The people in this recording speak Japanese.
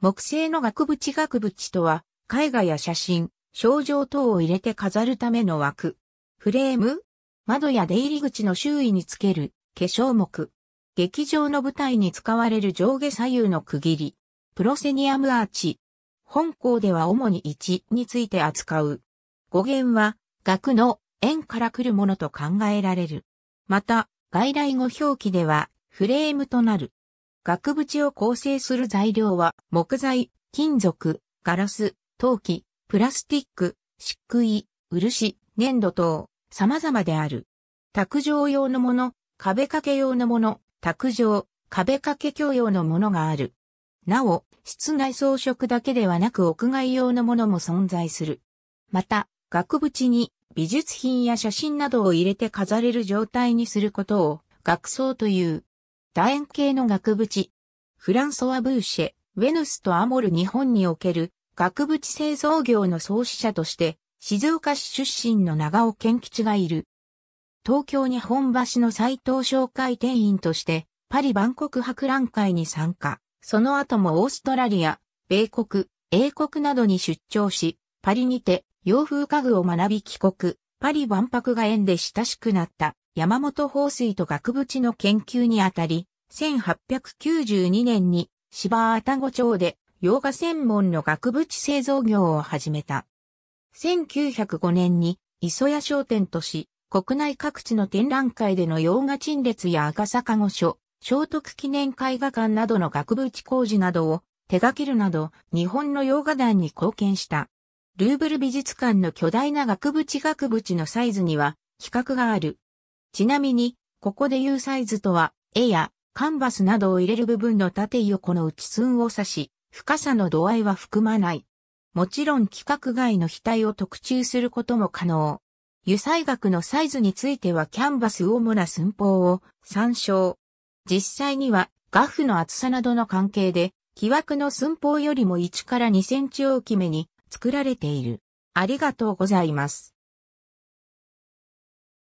木製の額縁額縁とは、絵画や写真、症状等を入れて飾るための枠。フレーム窓や出入り口の周囲につける化粧木。劇場の舞台に使われる上下左右の区切り。プロセニアムアーチ。本校では主に1について扱う。語源は、額の円から来るものと考えられる。また、外来語表記では、フレームとなる。額縁を構成する材料は木材、金属、ガラス、陶器、プラスティック、漆喰、漆、粘土等、様々である。卓上用のもの、壁掛け用のもの、卓上、壁掛け共用のものがある。なお、室内装飾だけではなく屋外用のものも存在する。また、額縁に美術品や写真などを入れて飾れる状態にすることを額装という。楕円形の額縁。フランソワ・ブーシェ、ウェヌスとアモル日本における額縁製造業の創始者として、静岡市出身の長尾健吉がいる。東京日本橋の斎藤商会店員として、パリ万国博覧会に参加。その後もオーストラリア、米国、英国などに出張し、パリにて洋風家具を学び帰国、パリ万博が縁で親しくなった山本放水と額縁の研究にあたり、1892年に芝たご町で洋画専門の額縁製造業を始めた。1905年に磯屋商店とし、国内各地の展覧会での洋画陳列や赤坂御所、聖徳記念絵画館などの額縁工事などを手掛けるなど日本の洋画団に貢献した。ルーブル美術館の巨大な額縁額縁のサイズには比較がある。ちなみに、ここで言うサイズとは、絵やカンバスなどを入れる部分の縦横の内寸を指し、深さの度合いは含まない。もちろん規格外の額を特注することも可能。油彩額のサイズについてはキャンバス主な寸法を参照。実際にはガフの厚さなどの関係で、木枠の寸法よりも1から2センチ大きめに作られている。ありがとうございます。